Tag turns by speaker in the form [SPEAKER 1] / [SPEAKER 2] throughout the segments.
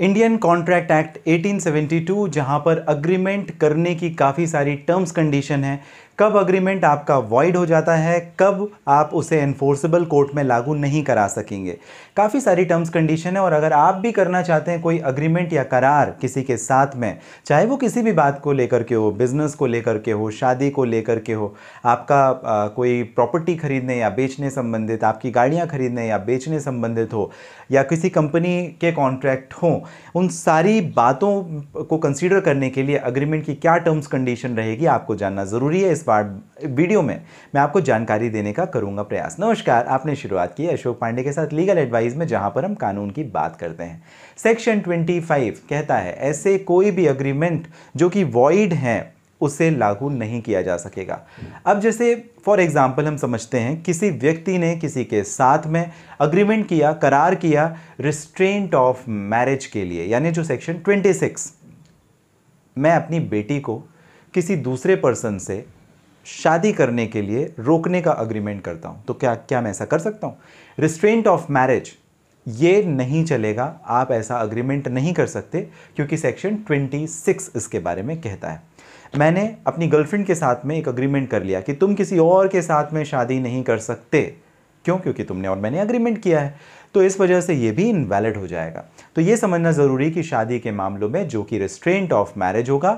[SPEAKER 1] Indian contract act 1872 जहां पर agreement करने की काफ़ी सारी टर्म्स कंडीशन है कब अग्रीमेंट आपका वॉइड हो जाता है कब आप उसे एनफोर्सेबल कोर्ट में लागू नहीं करा सकेंगे काफ़ी सारी टर्म्स कंडीशन है और अगर आप भी करना चाहते हैं कोई अग्रीमेंट या करार किसी के साथ में चाहे वो किसी भी बात को लेकर के हो बिज़नेस को लेकर के हो शादी को लेकर के हो आपका आ, कोई प्रॉपर्टी खरीदने या बेचने संबंधित आपकी गाड़ियाँ खरीदने या बेचने संबंधित हो या किसी कंपनी के कॉन्ट्रैक्ट हों उन सारी बातों को कंसिडर करने के लिए अग्रीमेंट की क्या टर्म्स कंडीशन रहेगी आपको जानना ज़रूरी है इस बात पार्ट वीडियो में मैं आपको जानकारी देने का करूंगा प्रयास नमस्कार आपने शुरुआत की अशोक पांडे के साथ लीगल एडवाइस में जहां पर हम कानून की बात करते हैं सेक्शन 25 कहता है ऐसे कोई भी अग्रीमेंट जो कि वॉइड हैं उसे लागू नहीं किया जा सकेगा अब जैसे फॉर एग्ज़ाम्पल हम समझते हैं किसी व्यक्ति ने किसी के साथ में अग्रीमेंट किया करार किया रिस्ट्रेंट ऑफ मैरिज के लिए यानी जो सेक्शन 26 मैं अपनी बेटी को किसी दूसरे पर्सन से शादी करने के लिए रोकने का अग्रीमेंट करता हूं तो क्या क्या मैं ऐसा कर सकता हूं रिस्ट्रेंट ऑफ मैरिज ये नहीं चलेगा आप ऐसा अग्रीमेंट नहीं कर सकते क्योंकि सेक्शन 26 इसके बारे में कहता है मैंने अपनी गर्लफ्रेंड के साथ में एक अग्रीमेंट कर लिया कि तुम किसी और के साथ में शादी नहीं कर सकते क्यों क्योंकि तुमने और मैंने अग्रीमेंट किया है तो इस वजह से ये भी इनवैलिड हो जाएगा तो ये समझना ज़रूरी कि शादी के मामलों में जो कि रिस्ट्रेंट ऑफ मैरिज होगा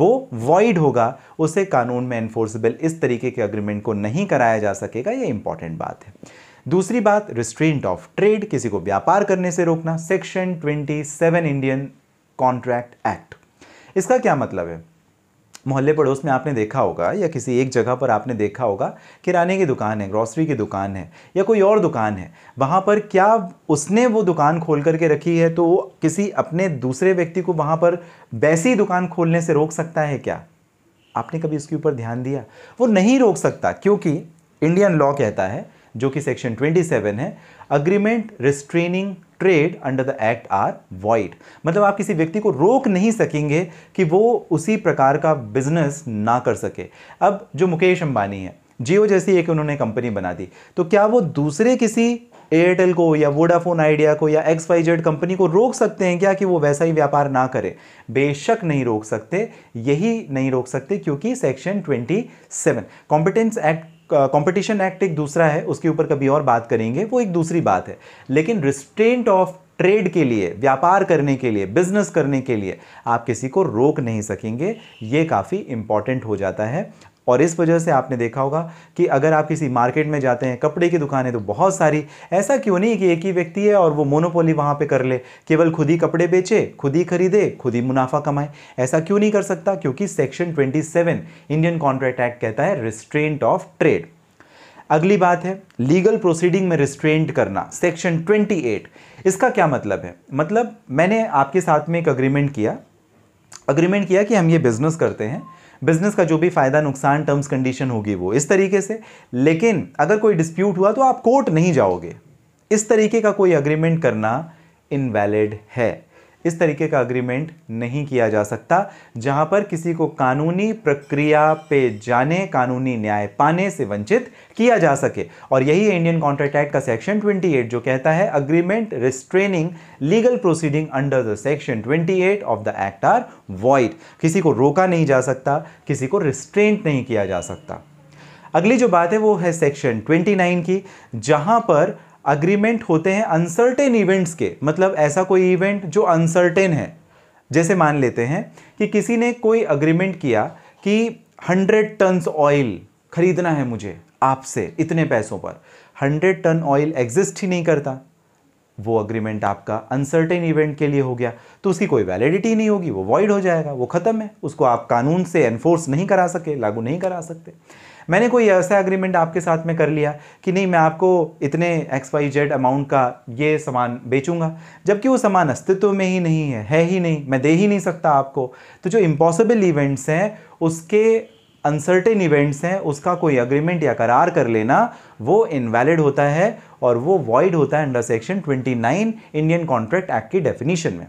[SPEAKER 1] वो वॉइड होगा उसे कानून में एनफोर्सेबल इस तरीके के अग्रीमेंट को नहीं कराया जा सकेगा ये इंपॉर्टेंट बात है दूसरी बात रिस्ट्रेंट ऑफ ट्रेड किसी को व्यापार करने से रोकना सेक्शन 27 इंडियन कॉन्ट्रैक्ट एक्ट इसका क्या मतलब है मोहल्ले पड़ोस में आपने देखा होगा या किसी एक जगह पर आपने देखा होगा किराने की दुकान है ग्रॉसरी की दुकान है या कोई और दुकान है वहाँ पर क्या उसने वो दुकान खोल करके रखी है तो किसी अपने दूसरे व्यक्ति को वहाँ पर वैसी दुकान खोलने से रोक सकता है क्या आपने कभी उसके ऊपर ध्यान दिया वो नहीं रोक सकता क्योंकि इंडियन लॉ कहता है जो कि सेक्शन 27 है agreement restraining trade under the act are void मतलब आप किसी व्यक्ति को रोक नहीं सकेंगे कि वो उसी प्रकार का बिजनेस ना कर सके अब जो मुकेश अंबानी है जियो जैसी एक उन्होंने कंपनी बना दी तो क्या वो दूसरे किसी एयरटेल को या वोडाफोन आइडिया को या एक्स वाई जेड कंपनी को रोक सकते हैं क्या कि वो वैसा ही व्यापार ना करे बेशक नहीं रोक सकते यही नहीं रोक सकते क्योंकि section 27 competence act competition act एक दूसरा है उसके ऊपर कभी और बात करेंगे वो एक दूसरी बात है लेकिन रिस्ट्रेंट ऑफ ट्रेड के लिए व्यापार करने के लिए बिजनेस करने के लिए आप किसी को रोक नहीं सकेंगे ये काफ़ी इंपॉर्टेंट हो जाता है और इस वजह से आपने देखा होगा कि अगर आप किसी मार्केट में जाते हैं कपड़े की दुकानें तो बहुत सारी ऐसा क्यों नहीं कि एक ही व्यक्ति है और वो मोनोपोली वहाँ पे कर ले केवल खुद ही कपड़े बेचे खुद ही खरीदे खुद ही मुनाफा कमाए ऐसा क्यों नहीं कर सकता क्योंकि सेक्शन 27 इंडियन कॉन्ट्रैक्ट एक्ट कहता है रिस्ट्रेंट ऑफ ट्रेड अगली बात है लीगल प्रोसीडिंग में रिस्ट्रेंट करना सेक्शन ट्वेंटी इसका क्या मतलब है मतलब मैंने आपके साथ में एक अग्रीमेंट किया अग्रीमेंट किया कि हम ये बिजनेस करते हैं बिजनेस का जो भी फायदा नुकसान टर्म्स कंडीशन होगी वो इस तरीके से लेकिन अगर कोई डिस्प्यूट हुआ तो आप कोर्ट नहीं जाओगे इस तरीके का कोई अग्रीमेंट करना इनवैलिड है इस तरीके का अग्रीमेंट नहीं किया जा सकता जहां पर किसी को कानूनी प्रक्रिया पे जाने कानूनी न्याय पाने से वंचित किया जा सके और यही इंडियन कॉन्ट्रैक्ट एक्ट का सेक्शन 28 जो कहता है agreement restraining legal proceeding under the section 28 of the act are void किसी को रोका नहीं जा सकता किसी को रिस्ट्रेंट नहीं किया जा सकता अगली जो बात है वो है सेक्शन 29 की जहां पर अग्रीमेंट होते हैं अनसर्टेन इवेंट्स के मतलब ऐसा कोई इवेंट जो अनसर्टेन है जैसे मान लेते हैं कि किसी ने कोई अग्रीमेंट किया कि हंड्रेड टन्स ऑयल खरीदना है मुझे आपसे इतने पैसों पर हंड्रेड टन ऑयल एग्जिस्ट ही नहीं करता वो अग्रीमेंट आपका अनसर्टेन इवेंट के लिए हो गया तो उसकी कोई वैलिडिटी नहीं होगी वो वॉइड हो जाएगा वो ख़त्म है उसको आप कानून से एनफोर्स नहीं करा सके लागू नहीं करा सकते मैंने कोई ऐसा एग्रीमेंट आपके साथ में कर लिया कि नहीं मैं आपको इतने एक्स वाई जेड अमाउंट का ये सामान बेचूंगा जबकि वो सामान अस्तित्व में ही नहीं है है ही नहीं मैं दे ही नहीं सकता आपको तो जो इम्पॉसिबल इवेंट्स हैं उसके अनसर्टेन इवेंट्स हैं उसका कोई अग्रीमेंट या करार कर लेना वो इनवैलिड होता है और वो वॉइड होता है under section 29 Indian contract act की डेफिनेशन में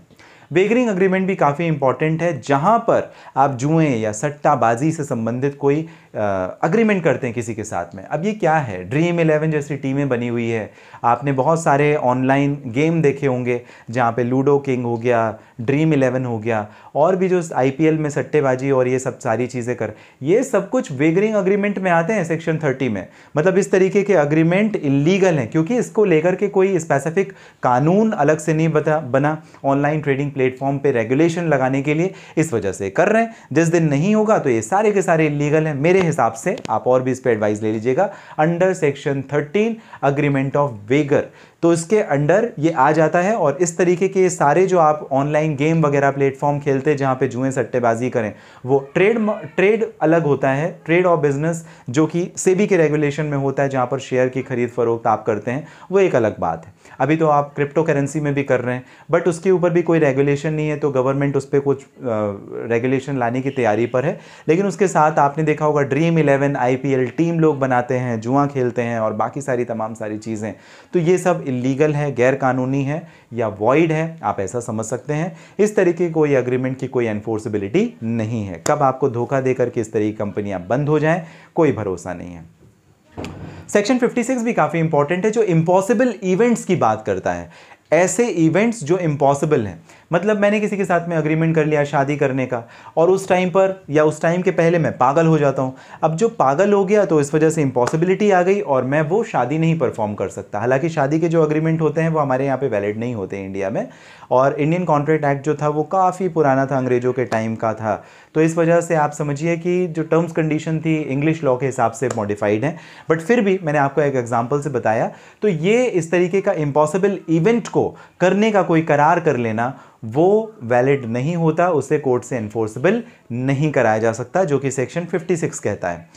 [SPEAKER 1] बेगरिंग अग्रीमेंट भी काफ़ी इंपॉर्टेंट है जहाँ पर आप जुएं या सट्टाबाजी से संबंधित कोई अग्रीमेंट करते हैं किसी के साथ में अब ये क्या है ड्रीम इलेवन जैसी टीमें बनी हुई है आपने बहुत सारे ऑनलाइन गेम देखे होंगे जहाँ पे लूडो किंग हो गया ड्रीम इलेवन हो गया और भी जो आईपीएल में सट्टेबाजी और ये सब सारी चीज़ें कर ये सब कुछ वेगरिंग अग्रीमेंट में आते हैं सेक्शन थर्टी में मतलब इस तरीके के अग्रीमेंट इलीगल हैं क्योंकि इसको लेकर के कोई स्पेसिफिक कानून अलग से नहीं बता बना ऑनलाइन ट्रेडिंग प्लेटफॉर्म पर रेगुलेशन लगाने के लिए इस वजह से कर रहे हैं जिस दिन नहीं होगा तो ये सारे के सारे इलीगल हैं मेरे हिसाब से आप और भी इस पर एडवाइस ले लीजिएगा under section thirteen agreement of wager तो इसके अंडर ये आ जाता है और इस तरीके के सारे जो आप ऑनलाइन गेम वगैरह प्लेटफॉर्म खेलते हैं जहाँ पे जुए सट्टेबाजी करें वो ट्रेड ट्रेड अलग होता है ट्रेड और बिजनेस जो कि सेबी के रेगुलेशन में होता है जहाँ पर शेयर की खरीद फरोख्त आप करते हैं वो एक अलग बात है अभी तो आप क्रिप्टो करेंसी में भी कर रहे हैं बट उसके ऊपर भी कोई रेगुलेशन नहीं है तो गवर्नमेंट उस पर कुछ रेगुलेशन लाने की तैयारी पर है लेकिन उसके साथ आपने देखा होगा ड्रीम इलेवन आई टीम लोग बनाते हैं जुआ खेलते हैं और बाकी सारी तमाम सारी चीज़ें तो ये सब इलीगल है गैर कानूनी है या वॉइड है आप ऐसा समझ सकते हैं इस तरीके की कोई अग्रीमेंट की कोई एनफोर्सिबिलिटी नहीं है कब आपको धोखा देकर के इस तरह की कंपनियां बंद हो जाएं कोई भरोसा नहीं है सेक्शन 56 भी काफ़ी इंपॉर्टेंट है जो इम्पॉसिबल इवेंट्स की बात करता है ऐसे इवेंट्स जो इम्पॉसिबल हैं मतलब मैंने किसी के साथ में अग्रीमेंट कर लिया शादी करने का और उस टाइम पर या उस टाइम के पहले मैं पागल हो जाता हूँ अब जो पागल हो गया तो इस वजह से इम्पॉसिबिलिटी आ गई और मैं वो शादी नहीं परफॉर्म कर सकता हालांकि शादी के जो अग्रीमेंट होते हैं वो हमारे यहाँ पर वैलिड नहीं होते इंडिया में और इंडियन कॉन्ट्रैक्ट एक्ट जो था वो काफ़ी पुराना था अंग्रेज़ों के टाइम का था तो इस वजह से आप समझिए कि जो टर्म्स कंडीशन थी इंग्लिश लॉ के हिसाब से मॉडिफाइड है बट फिर भी मैंने आपको एक एग्जाम्पल से बताया तो ये इस तरीके का इम्पॉसिबल इवेंट को करने का कोई करार कर लेना वो वैलिड नहीं होता उसे कोर्ट से एनफोर्सेबल नहीं कराया जा सकता जो कि सेक्शन 56 कहता है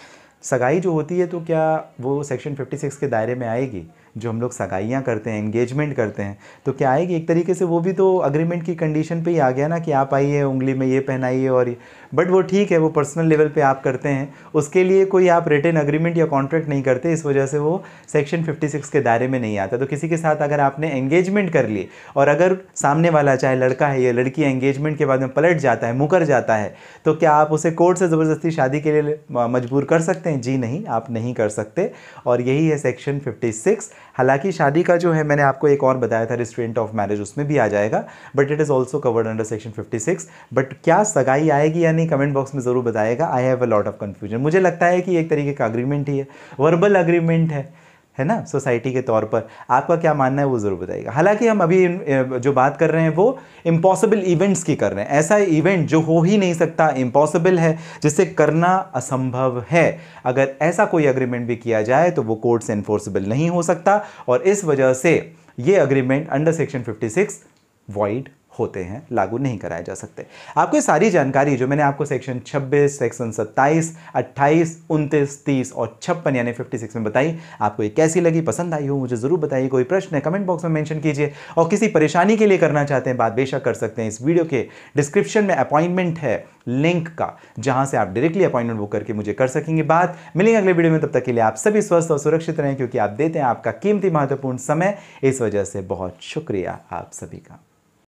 [SPEAKER 1] सगाई जो होती है तो क्या वो सेक्शन 56 के दायरे में आएगी जो हम लोग सगाइयाँ करते हैं इंगेजमेंट करते हैं तो क्या आएगी एक तरीके से वो भी तो अग्रीमेंट की कंडीशन पे ही आ गया ना कि आप आइए उंगली में ये पहनाइए और बट वो ठीक है वो पर्सनल लेवल पे आप करते हैं उसके लिए कोई आप रिटर्न अग्रीमेंट या कॉन्ट्रैक्ट नहीं करते इस वजह से वो सेक्शन फिफ्टी के दायरे में नहीं आता तो किसी के साथ अगर आपने एंगेजमेंट कर ली और अगर सामने वाला चाहे लड़का है या लड़की एंगेजमेंट के बाद में पलट जाता है मुकर जाता है तो क्या आप उसे कोर्ट से ज़बरदस्ती शादी के लिए मजबूर कर सकते हैं हैं जी नहीं आप नहीं कर सकते और यही है सेक्शन 56 हालांकि शादी का जो है मैंने आपको एक और बताया था रिस्ट्रेंट ऑफ मैरिज उसमें भी आ जाएगा but it is also covered under section 56 but क्या सगाई आएगी या नहीं कमेंट बॉक्स में ज़रूर बताएगा I have a lot of confusion मुझे लगता है कि एक तरीके का अग्रीमेंट ही है वर्बल अग्रीमेंट है है ना सोसाइटी के तौर पर आपका क्या मानना है वो ज़रूर बताइएगा हालांकि हम अभी जो बात कर रहे हैं वो इम्पॉसिबल इवेंट्स की कर रहे हैं ऐसा इवेंट जो हो ही नहीं सकता इम्पॉसिबल है जिसे करना असंभव है अगर ऐसा कोई अग्रीमेंट भी किया जाए तो वो कोर्ट से इन्फोर्सिबल नहीं हो सकता और इस वजह से ये अग्रीमेंट अंडर सेक्शन 56 वॉइड होते हैं लागू नहीं कराए जा सकते आपको ये सारी जानकारी जो मैंने आपको सेक्शन 26, सेक्शन 27, 28, 29, 30 और छप्पन यानी 56 में बताई आपको ये कैसी लगी पसंद आई हो मुझे ज़रूर बताइए कोई प्रश्न है कमेंट बॉक्स में मेंशन कीजिए और किसी परेशानी के लिए करना चाहते हैं बात बेशक कर सकते हैं इस वीडियो के डिस्क्रिप्शन में अपॉइंटमेंट है लिंक का जहां से आप डायरेक्टली अपॉइंटमेंट बुक करके मुझे कर सकेंगे बात मिलेंगे अगले वीडियो में तब तक के लिए आप सभी स्वस्थ और सुरक्षित रहें क्योंकि आप देते हैं आपका कीमती महत्वपूर्ण समय इस वजह से बहुत शुक्रिया आप सभी का